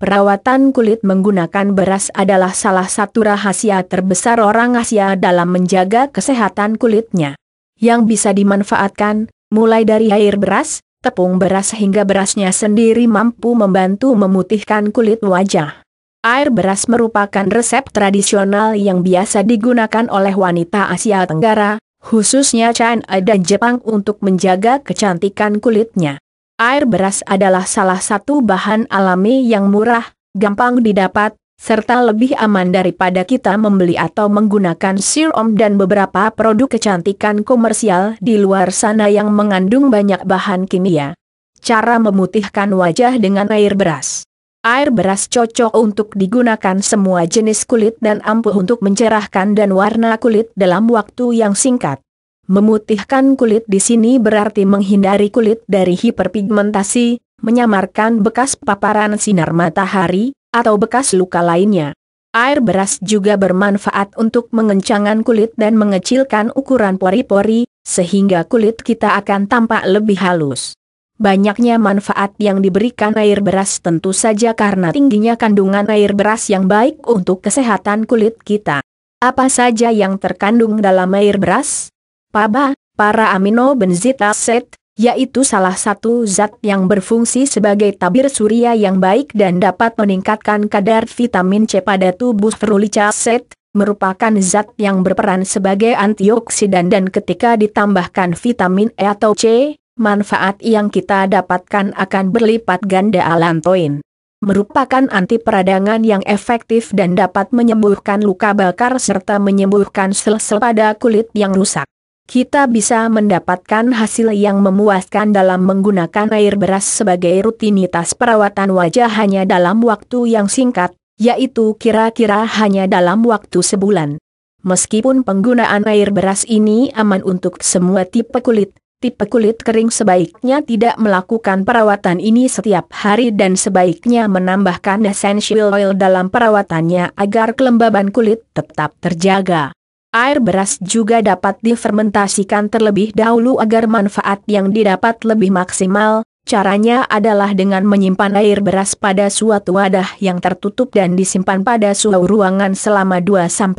Perawatan kulit menggunakan beras adalah salah satu rahasia terbesar orang Asia dalam menjaga kesehatan kulitnya. Yang bisa dimanfaatkan, mulai dari air beras, tepung beras hingga berasnya sendiri mampu membantu memutihkan kulit wajah. Air beras merupakan resep tradisional yang biasa digunakan oleh wanita Asia Tenggara, khususnya China dan Jepang untuk menjaga kecantikan kulitnya air beras adalah salah satu bahan alami yang murah, gampang didapat, serta lebih aman daripada kita membeli atau menggunakan serum dan beberapa produk kecantikan komersial di luar sana yang mengandung banyak bahan kimia. Cara memutihkan wajah dengan air beras. Air beras cocok untuk digunakan semua jenis kulit dan ampuh untuk mencerahkan dan warna kulit dalam waktu yang singkat. Memutihkan kulit di sini berarti menghindari kulit dari hiperpigmentasi, menyamarkan bekas paparan sinar matahari, atau bekas luka lainnya. Air beras juga bermanfaat untuk mengencangkan kulit dan mengecilkan ukuran pori-pori, sehingga kulit kita akan tampak lebih halus. Banyaknya manfaat yang diberikan air beras tentu saja karena tingginya kandungan air beras yang baik untuk kesehatan kulit kita. Apa saja yang terkandung dalam air beras? PABA, para amino benzit aset, yaitu salah satu zat yang berfungsi sebagai tabir surya yang baik dan dapat meningkatkan kadar vitamin C pada tubuh ferulic aset, merupakan zat yang berperan sebagai antioksidan dan ketika ditambahkan vitamin E atau C, manfaat yang kita dapatkan akan berlipat ganda alantoin. Merupakan anti peradangan yang efektif dan dapat menyembuhkan luka bakar serta menyembuhkan sel-sel pada kulit yang rusak kita bisa mendapatkan hasil yang memuaskan dalam menggunakan air beras sebagai rutinitas perawatan wajah hanya dalam waktu yang singkat, yaitu kira-kira hanya dalam waktu sebulan. Meskipun penggunaan air beras ini aman untuk semua tipe kulit, tipe kulit kering sebaiknya tidak melakukan perawatan ini setiap hari dan sebaiknya menambahkan essential oil dalam perawatannya agar kelembaban kulit tetap terjaga. Air beras juga dapat difermentasikan terlebih dahulu agar manfaat yang didapat lebih maksimal. Caranya adalah dengan menyimpan air beras pada suatu wadah yang tertutup dan disimpan pada suhu ruangan selama 2-3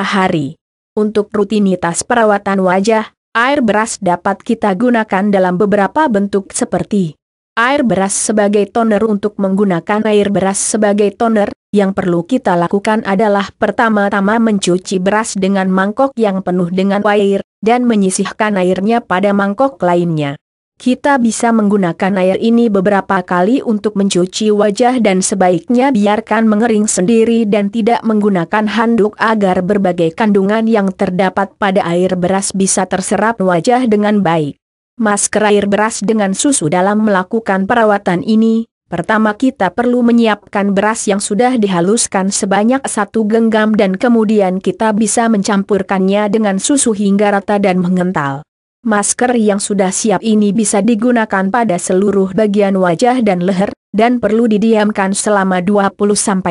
hari. Untuk rutinitas perawatan wajah, air beras dapat kita gunakan dalam beberapa bentuk seperti Air beras sebagai toner untuk menggunakan air beras sebagai toner, yang perlu kita lakukan adalah pertama-tama mencuci beras dengan mangkok yang penuh dengan air, dan menyisihkan airnya pada mangkok lainnya. Kita bisa menggunakan air ini beberapa kali untuk mencuci wajah dan sebaiknya biarkan mengering sendiri dan tidak menggunakan handuk agar berbagai kandungan yang terdapat pada air beras bisa terserap wajah dengan baik. Masker air beras dengan susu dalam melakukan perawatan ini, pertama kita perlu menyiapkan beras yang sudah dihaluskan sebanyak satu genggam dan kemudian kita bisa mencampurkannya dengan susu hingga rata dan mengental. Masker yang sudah siap ini bisa digunakan pada seluruh bagian wajah dan leher, dan perlu didiamkan selama 20-30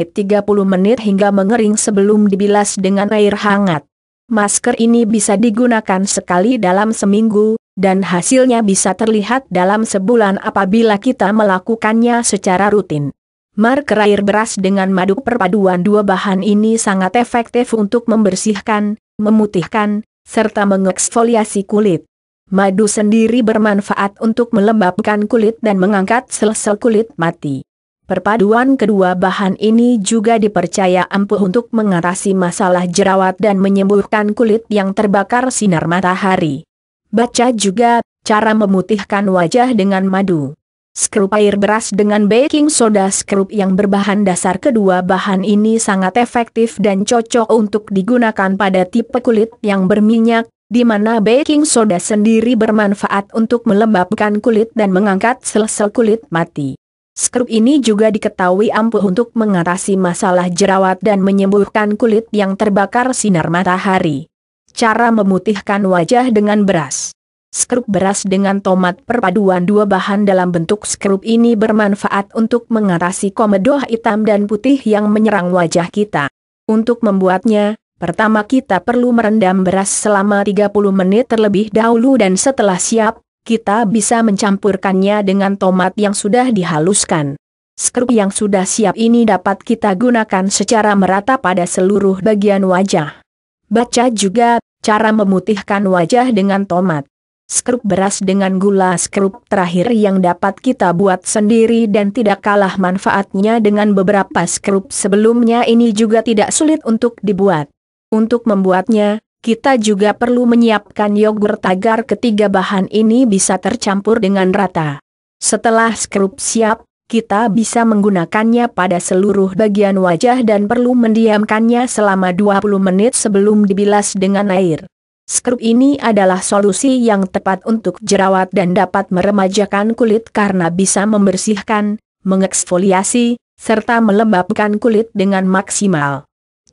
menit hingga mengering sebelum dibilas dengan air hangat masker ini bisa digunakan sekali dalam seminggu, dan hasilnya bisa terlihat dalam sebulan apabila kita melakukannya secara rutin. Marker air beras dengan madu perpaduan dua bahan ini sangat efektif untuk membersihkan, memutihkan, serta mengeksfoliasi kulit. Madu sendiri bermanfaat untuk melembabkan kulit dan mengangkat sel-sel kulit mati. Perpaduan kedua bahan ini juga dipercaya ampuh untuk mengatasi masalah jerawat dan menyembuhkan kulit yang terbakar sinar matahari. Baca juga, cara memutihkan wajah dengan madu. Skrup air beras dengan baking soda skrup yang berbahan dasar kedua bahan ini sangat efektif dan cocok untuk digunakan pada tipe kulit yang berminyak, di mana baking soda sendiri bermanfaat untuk melembabkan kulit dan mengangkat sel-sel kulit mati. Skrup ini juga diketahui ampuh untuk mengatasi masalah jerawat dan menyembuhkan kulit yang terbakar sinar matahari. Cara memutihkan wajah dengan beras. Skrup beras dengan tomat perpaduan dua bahan dalam bentuk skrup ini bermanfaat untuk mengatasi komedo hitam dan putih yang menyerang wajah kita. Untuk membuatnya, pertama kita perlu merendam beras selama 30 menit terlebih dahulu dan setelah siap, kita bisa mencampurkannya dengan tomat yang sudah dihaluskan. Skrup yang sudah siap ini dapat kita gunakan secara merata pada seluruh bagian wajah. Baca juga, cara memutihkan wajah dengan tomat. Skrup beras dengan gula skrup terakhir yang dapat kita buat sendiri dan tidak kalah manfaatnya dengan beberapa skrup sebelumnya ini juga tidak sulit untuk dibuat. Untuk membuatnya, kita juga perlu menyiapkan yogurt agar ketiga bahan ini bisa tercampur dengan rata. Setelah skrup siap, kita bisa menggunakannya pada seluruh bagian wajah dan perlu mendiamkannya selama 20 menit sebelum dibilas dengan air. Skrup ini adalah solusi yang tepat untuk jerawat dan dapat meremajakan kulit karena bisa membersihkan, mengeksfoliasi, serta melembabkan kulit dengan maksimal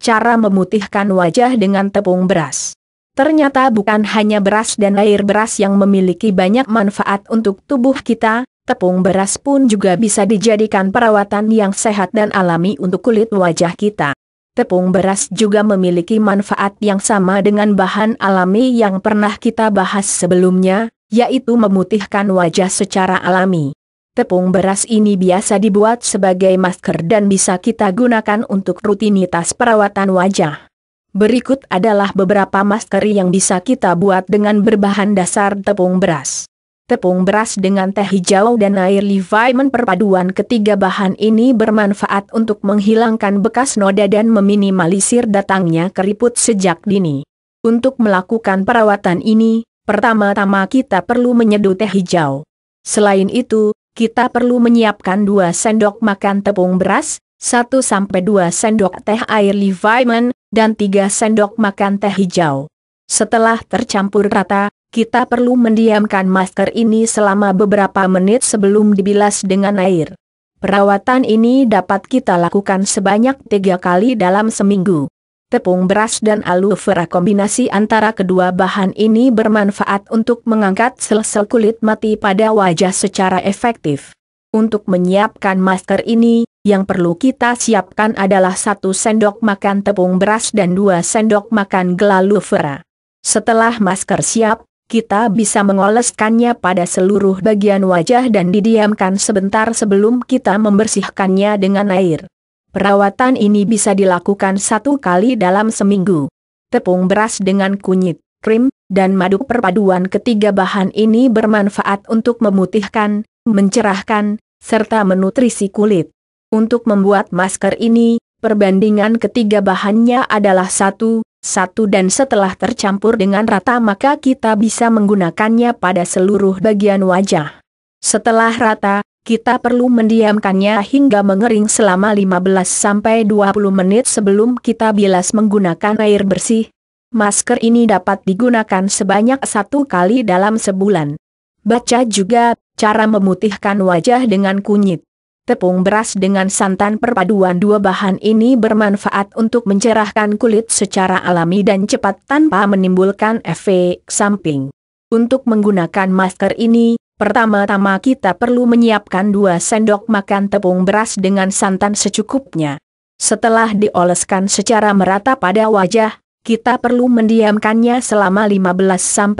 cara memutihkan wajah dengan tepung beras. Ternyata bukan hanya beras dan air beras yang memiliki banyak manfaat untuk tubuh kita, tepung beras pun juga bisa dijadikan perawatan yang sehat dan alami untuk kulit wajah kita. Tepung beras juga memiliki manfaat yang sama dengan bahan alami yang pernah kita bahas sebelumnya, yaitu memutihkan wajah secara alami. Tepung beras ini biasa dibuat sebagai masker dan bisa kita gunakan untuk rutinitas perawatan wajah. Berikut adalah beberapa masker yang bisa kita buat dengan berbahan dasar tepung beras. Tepung beras dengan teh hijau dan air livaimen perpaduan ketiga bahan ini bermanfaat untuk menghilangkan bekas noda dan meminimalisir datangnya keriput sejak dini. Untuk melakukan perawatan ini, pertama-tama kita perlu menyeduh teh hijau. Selain itu, kita perlu menyiapkan dua sendok makan tepung beras, satu sampai dua sendok teh air Leviman, dan tiga sendok makan teh hijau. Setelah tercampur rata, kita perlu mendiamkan masker ini selama beberapa menit sebelum dibilas dengan air. Perawatan ini dapat kita lakukan sebanyak tiga kali dalam seminggu. Tepung beras dan aloe vera kombinasi antara kedua bahan ini bermanfaat untuk mengangkat sel-sel kulit mati pada wajah secara efektif. Untuk menyiapkan masker ini, yang perlu kita siapkan adalah satu sendok makan tepung beras dan dua sendok makan gelalu vera. Setelah masker siap, kita bisa mengoleskannya pada seluruh bagian wajah dan didiamkan sebentar sebelum kita membersihkannya dengan air. Perawatan ini bisa dilakukan satu kali dalam seminggu. Tepung beras dengan kunyit, krim, dan madu perpaduan ketiga bahan ini bermanfaat untuk memutihkan, mencerahkan, serta menutrisi kulit. Untuk membuat masker ini, perbandingan ketiga bahannya adalah satu, satu dan setelah tercampur dengan rata maka kita bisa menggunakannya pada seluruh bagian wajah. Setelah rata, kita perlu mendiamkannya hingga mengering selama 15-20 menit sebelum kita bilas menggunakan air bersih. Masker ini dapat digunakan sebanyak satu kali dalam sebulan. Baca juga, cara memutihkan wajah dengan kunyit. Tepung beras dengan santan perpaduan dua bahan ini bermanfaat untuk mencerahkan kulit secara alami dan cepat tanpa menimbulkan efek samping. Untuk menggunakan masker ini, Pertama-tama kita perlu menyiapkan dua sendok makan tepung beras dengan santan secukupnya. Setelah dioleskan secara merata pada wajah, kita perlu mendiamkannya selama 15-20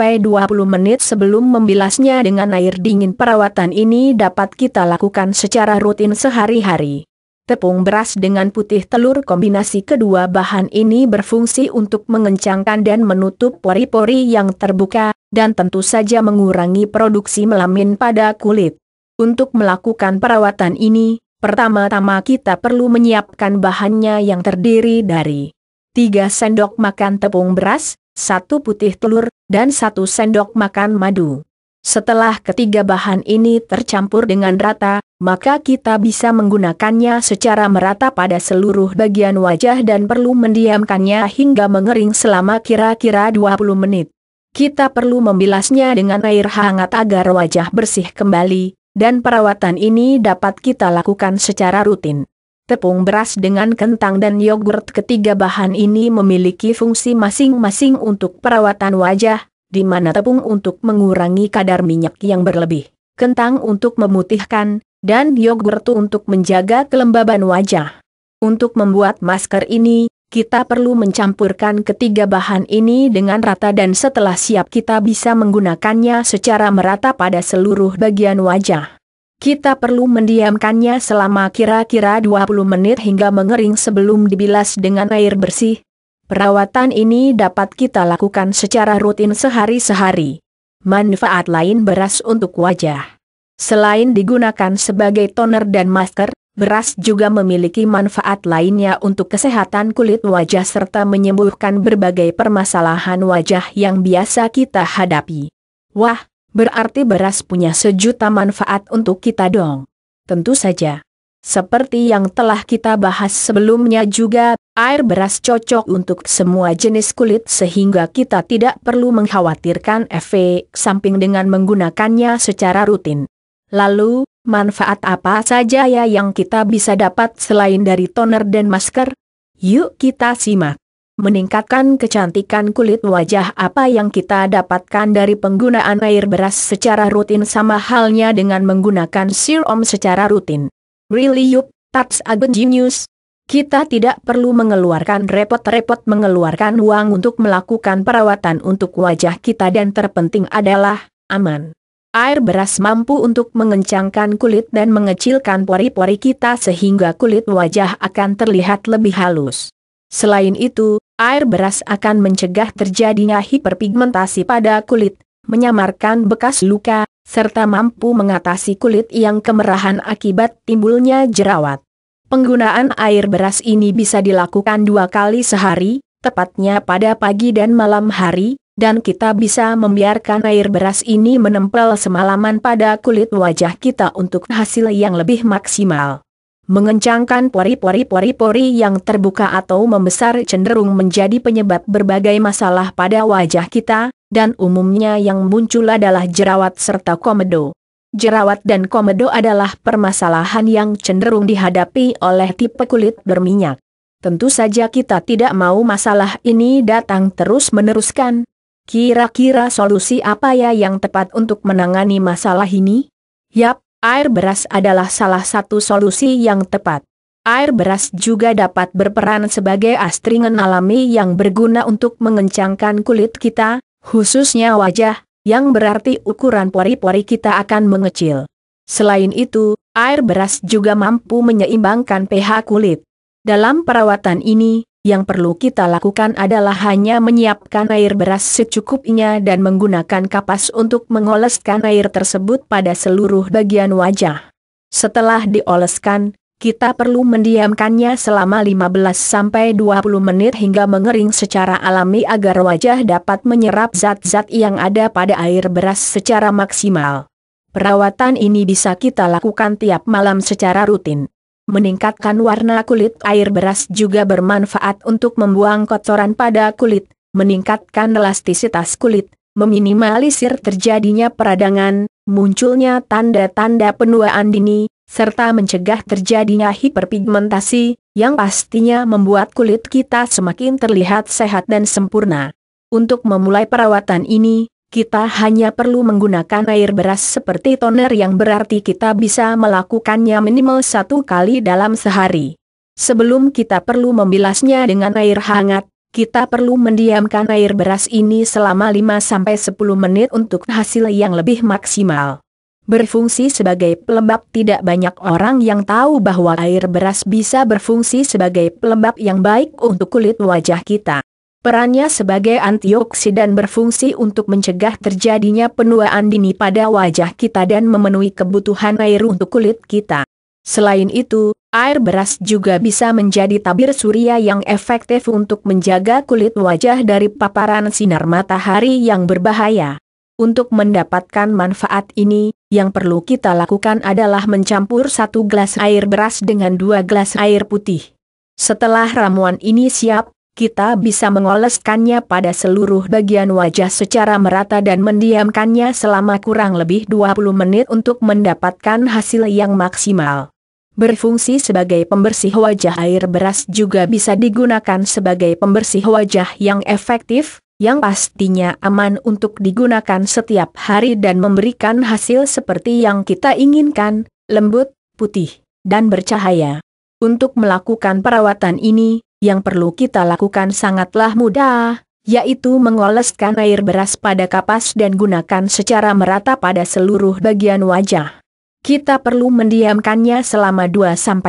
menit sebelum membilasnya dengan air dingin. Perawatan ini dapat kita lakukan secara rutin sehari-hari. Tepung beras dengan putih telur kombinasi kedua bahan ini berfungsi untuk mengencangkan dan menutup pori-pori yang terbuka, dan tentu saja mengurangi produksi melamin pada kulit. Untuk melakukan perawatan ini, pertama-tama kita perlu menyiapkan bahannya yang terdiri dari 3 sendok makan tepung beras, 1 putih telur, dan 1 sendok makan madu. Setelah ketiga bahan ini tercampur dengan rata, maka kita bisa menggunakannya secara merata pada seluruh bagian wajah dan perlu mendiamkannya hingga mengering selama kira-kira 20 menit. Kita perlu membilasnya dengan air hangat agar wajah bersih kembali, dan perawatan ini dapat kita lakukan secara rutin. Tepung beras dengan kentang dan yogurt ketiga bahan ini memiliki fungsi masing-masing untuk perawatan wajah, di mana tepung untuk mengurangi kadar minyak yang berlebih, kentang untuk memutihkan, dan yogurt untuk menjaga kelembaban wajah. Untuk membuat masker ini, kita perlu mencampurkan ketiga bahan ini dengan rata dan setelah siap kita bisa menggunakannya secara merata pada seluruh bagian wajah. Kita perlu mendiamkannya selama kira-kira 20 menit hingga mengering sebelum dibilas dengan air bersih. Perawatan ini dapat kita lakukan secara rutin sehari-sehari. Manfaat lain beras untuk wajah. Selain digunakan sebagai toner dan masker, Beras juga memiliki manfaat lainnya untuk kesehatan kulit wajah serta menyembuhkan berbagai permasalahan wajah yang biasa kita hadapi. Wah, berarti beras punya sejuta manfaat untuk kita dong. Tentu saja. Seperti yang telah kita bahas sebelumnya juga, air beras cocok untuk semua jenis kulit sehingga kita tidak perlu mengkhawatirkan efek samping dengan menggunakannya secara rutin. Lalu, Manfaat apa saja ya yang kita bisa dapat selain dari toner dan masker? Yuk kita simak. Meningkatkan kecantikan kulit wajah apa yang kita dapatkan dari penggunaan air beras secara rutin sama halnya dengan menggunakan serum secara rutin. Really yup, that's a good genius. Kita tidak perlu mengeluarkan repot-repot mengeluarkan uang untuk melakukan perawatan untuk wajah kita dan terpenting adalah aman. Air beras mampu untuk mengencangkan kulit dan mengecilkan pori-pori kita sehingga kulit wajah akan terlihat lebih halus. Selain itu, air beras akan mencegah terjadinya hiperpigmentasi pada kulit, menyamarkan bekas luka, serta mampu mengatasi kulit yang kemerahan akibat timbulnya jerawat. Penggunaan air beras ini bisa dilakukan dua kali sehari, tepatnya pada pagi dan malam hari, dan kita bisa membiarkan air beras ini menempel semalaman pada kulit wajah kita untuk hasil yang lebih maksimal. Mengencangkan pori-pori-pori-pori yang terbuka atau membesar cenderung menjadi penyebab berbagai masalah pada wajah kita, dan umumnya yang muncul adalah jerawat serta komedo. Jerawat dan komedo adalah permasalahan yang cenderung dihadapi oleh tipe kulit berminyak. Tentu saja kita tidak mau masalah ini datang terus meneruskan, Kira-kira solusi apa ya yang tepat untuk menangani masalah ini? Yap, air beras adalah salah satu solusi yang tepat. Air beras juga dapat berperan sebagai astringen alami yang berguna untuk mengencangkan kulit kita, khususnya wajah, yang berarti ukuran pori-pori kita akan mengecil. Selain itu, air beras juga mampu menyeimbangkan pH kulit. Dalam perawatan ini, yang perlu kita lakukan adalah hanya menyiapkan air beras secukupnya dan menggunakan kapas untuk mengoleskan air tersebut pada seluruh bagian wajah. Setelah dioleskan, kita perlu mendiamkannya selama 15-20 menit hingga mengering secara alami agar wajah dapat menyerap zat-zat yang ada pada air beras secara maksimal. Perawatan ini bisa kita lakukan tiap malam secara rutin. Meningkatkan warna kulit air beras juga bermanfaat untuk membuang kotoran pada kulit, meningkatkan elastisitas kulit, meminimalisir terjadinya peradangan, munculnya tanda-tanda penuaan dini, serta mencegah terjadinya hiperpigmentasi, yang pastinya membuat kulit kita semakin terlihat sehat dan sempurna. Untuk memulai perawatan ini, kita hanya perlu menggunakan air beras seperti toner yang berarti kita bisa melakukannya minimal satu kali dalam sehari. Sebelum kita perlu membilasnya dengan air hangat, kita perlu mendiamkan air beras ini selama 5-10 menit untuk hasil yang lebih maksimal. Berfungsi sebagai pelembab tidak banyak orang yang tahu bahwa air beras bisa berfungsi sebagai pelembab yang baik untuk kulit wajah kita. Perannya sebagai antioksidan berfungsi untuk mencegah terjadinya penuaan dini pada wajah kita dan memenuhi kebutuhan air untuk kulit kita. Selain itu, air beras juga bisa menjadi tabir surya yang efektif untuk menjaga kulit wajah dari paparan sinar matahari yang berbahaya. Untuk mendapatkan manfaat ini, yang perlu kita lakukan adalah mencampur satu gelas air beras dengan dua gelas air putih. Setelah ramuan ini siap, kita bisa mengoleskannya pada seluruh bagian wajah secara merata dan mendiamkannya selama kurang lebih 20 menit untuk mendapatkan hasil yang maksimal. Berfungsi sebagai pembersih wajah air beras juga bisa digunakan sebagai pembersih wajah yang efektif, yang pastinya aman untuk digunakan setiap hari dan memberikan hasil seperti yang kita inginkan, lembut, putih, dan bercahaya. Untuk melakukan perawatan ini, yang perlu kita lakukan sangatlah mudah, yaitu mengoleskan air beras pada kapas dan gunakan secara merata pada seluruh bagian wajah. Kita perlu mendiamkannya selama 2-3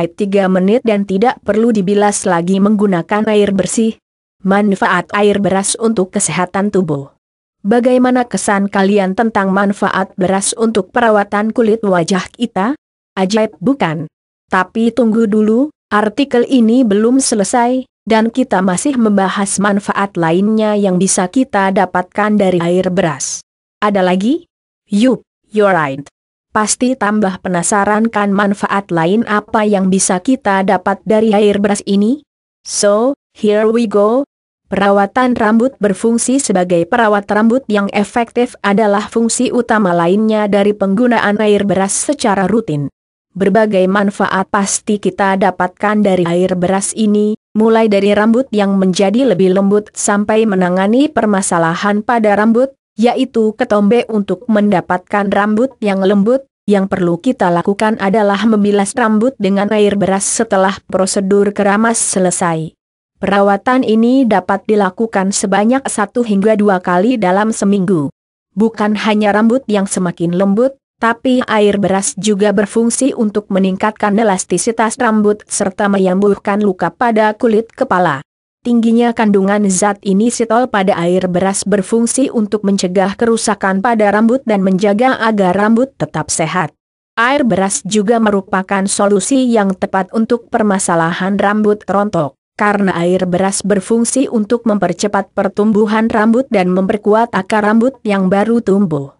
menit dan tidak perlu dibilas lagi menggunakan air bersih. Manfaat air beras untuk kesehatan tubuh Bagaimana kesan kalian tentang manfaat beras untuk perawatan kulit wajah kita? Ajaib bukan? Tapi tunggu dulu, Artikel ini belum selesai, dan kita masih membahas manfaat lainnya yang bisa kita dapatkan dari air beras. Ada lagi? Yup, you're right. Pasti tambah penasaran kan manfaat lain apa yang bisa kita dapat dari air beras ini? So, here we go. Perawatan rambut berfungsi sebagai perawat rambut yang efektif adalah fungsi utama lainnya dari penggunaan air beras secara rutin. Berbagai manfaat pasti kita dapatkan dari air beras ini, mulai dari rambut yang menjadi lebih lembut sampai menangani permasalahan pada rambut, yaitu ketombe untuk mendapatkan rambut yang lembut, yang perlu kita lakukan adalah membilas rambut dengan air beras setelah prosedur keramas selesai. Perawatan ini dapat dilakukan sebanyak satu hingga dua kali dalam seminggu. Bukan hanya rambut yang semakin lembut, tapi air beras juga berfungsi untuk meningkatkan elastisitas rambut serta menyembuhkan luka pada kulit kepala. Tingginya kandungan zat ini sitol pada air beras berfungsi untuk mencegah kerusakan pada rambut dan menjaga agar rambut tetap sehat. Air beras juga merupakan solusi yang tepat untuk permasalahan rambut rontok, karena air beras berfungsi untuk mempercepat pertumbuhan rambut dan memperkuat akar rambut yang baru tumbuh.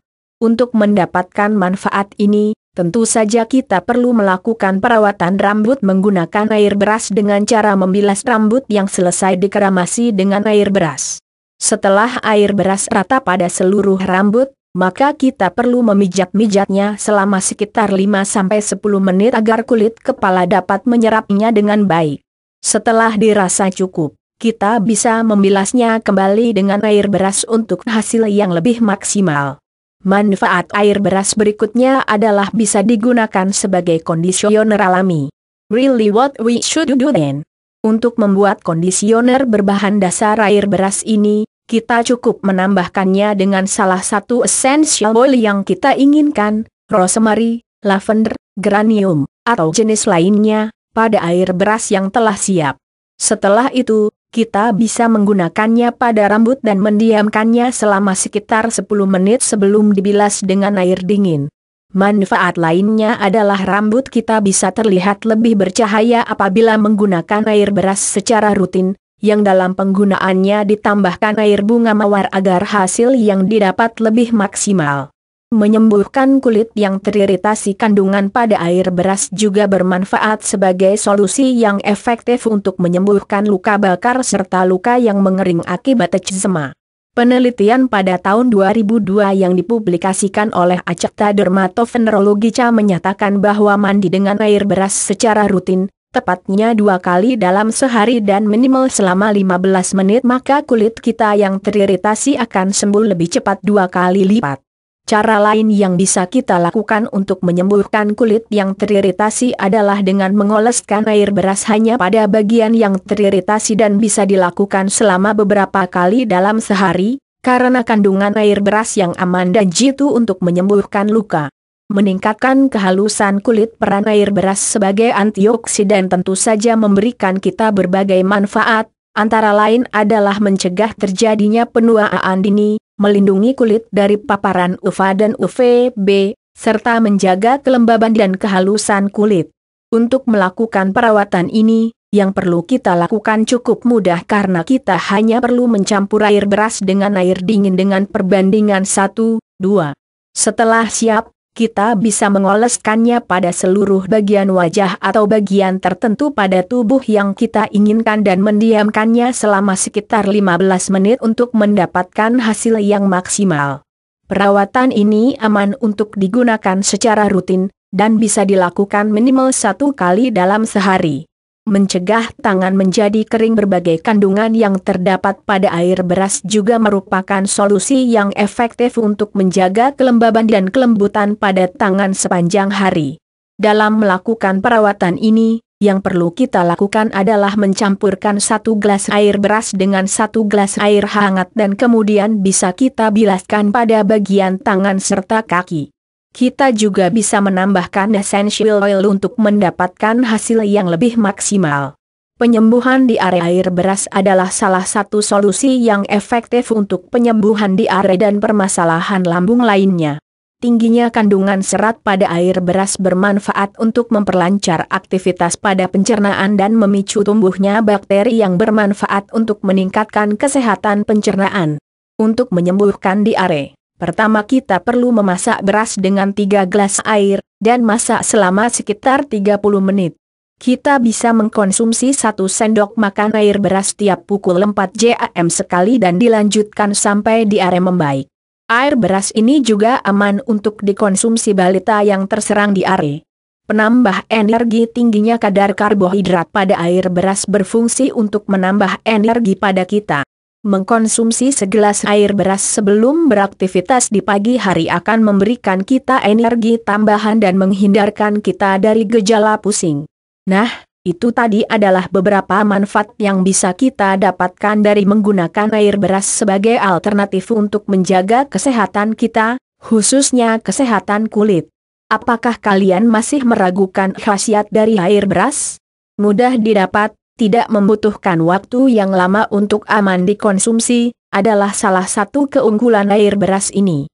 Untuk mendapatkan manfaat ini, tentu saja kita perlu melakukan perawatan rambut menggunakan air beras dengan cara membilas rambut yang selesai dikeramasi dengan air beras. Setelah air beras rata pada seluruh rambut, maka kita perlu memijat-mijatnya selama sekitar 5-10 menit agar kulit kepala dapat menyerapnya dengan baik. Setelah dirasa cukup, kita bisa membilasnya kembali dengan air beras untuk hasil yang lebih maksimal. Manfaat air beras berikutnya adalah bisa digunakan sebagai kondisioner alami. Really what we should do then. Untuk membuat kondisioner berbahan dasar air beras ini, kita cukup menambahkannya dengan salah satu essential oil yang kita inginkan, rosemary, lavender, geranium, atau jenis lainnya, pada air beras yang telah siap. Setelah itu, kita bisa menggunakannya pada rambut dan mendiamkannya selama sekitar 10 menit sebelum dibilas dengan air dingin. Manfaat lainnya adalah rambut kita bisa terlihat lebih bercahaya apabila menggunakan air beras secara rutin, yang dalam penggunaannya ditambahkan air bunga mawar agar hasil yang didapat lebih maksimal menyembuhkan kulit yang teriritasi kandungan pada air beras juga bermanfaat sebagai solusi yang efektif untuk menyembuhkan luka bakar serta luka yang mengering akibat eczema. Penelitian pada tahun 2002 yang dipublikasikan oleh Acepta Dermatovenerologica menyatakan bahwa mandi dengan air beras secara rutin, tepatnya dua kali dalam sehari dan minimal selama 15 menit maka kulit kita yang teriritasi akan sembuh lebih cepat dua kali lipat. Cara lain yang bisa kita lakukan untuk menyembuhkan kulit yang teriritasi adalah dengan mengoleskan air beras hanya pada bagian yang teriritasi dan bisa dilakukan selama beberapa kali dalam sehari, karena kandungan air beras yang aman dan jitu untuk menyembuhkan luka. Meningkatkan kehalusan kulit peran air beras sebagai antioksidan tentu saja memberikan kita berbagai manfaat, antara lain adalah mencegah terjadinya penuaan dini, melindungi kulit dari paparan UVA dan UVB, serta menjaga kelembaban dan kehalusan kulit. Untuk melakukan perawatan ini, yang perlu kita lakukan cukup mudah karena kita hanya perlu mencampur air beras dengan air dingin dengan perbandingan 1, 2. Setelah siap, kita bisa mengoleskannya pada seluruh bagian wajah atau bagian tertentu pada tubuh yang kita inginkan dan mendiamkannya selama sekitar 15 menit untuk mendapatkan hasil yang maksimal. Perawatan ini aman untuk digunakan secara rutin, dan bisa dilakukan minimal satu kali dalam sehari mencegah tangan menjadi kering berbagai kandungan yang terdapat pada air beras juga merupakan solusi yang efektif untuk menjaga kelembaban dan kelembutan pada tangan sepanjang hari. Dalam melakukan perawatan ini, yang perlu kita lakukan adalah mencampurkan satu gelas air beras dengan satu gelas air hangat dan kemudian bisa kita bilaskan pada bagian tangan serta kaki kita juga bisa menambahkan essential oil untuk mendapatkan hasil yang lebih maksimal. Penyembuhan di area air beras adalah salah satu solusi yang efektif untuk penyembuhan di area dan permasalahan lambung lainnya. Tingginya kandungan serat pada air beras bermanfaat untuk memperlancar aktivitas pada pencernaan dan memicu tumbuhnya bakteri yang bermanfaat untuk meningkatkan kesehatan pencernaan. Untuk menyembuhkan diare Pertama kita perlu memasak beras dengan 3 gelas air, dan masak selama sekitar 30 menit. Kita bisa mengkonsumsi satu sendok makan air beras tiap pukul 4 jam sekali dan dilanjutkan sampai diare membaik. Air beras ini juga aman untuk dikonsumsi balita yang terserang diare. Penambah energi tingginya kadar karbohidrat pada air beras berfungsi untuk menambah energi pada kita. Mengkonsumsi segelas air beras sebelum beraktivitas di pagi hari akan memberikan kita energi tambahan dan menghindarkan kita dari gejala pusing. Nah, itu tadi adalah beberapa manfaat yang bisa kita dapatkan dari menggunakan air beras sebagai alternatif untuk menjaga kesehatan kita, khususnya kesehatan kulit. Apakah kalian masih meragukan khasiat dari air beras? Mudah didapat, tidak membutuhkan waktu yang lama untuk aman dikonsumsi, adalah salah satu keunggulan air beras ini.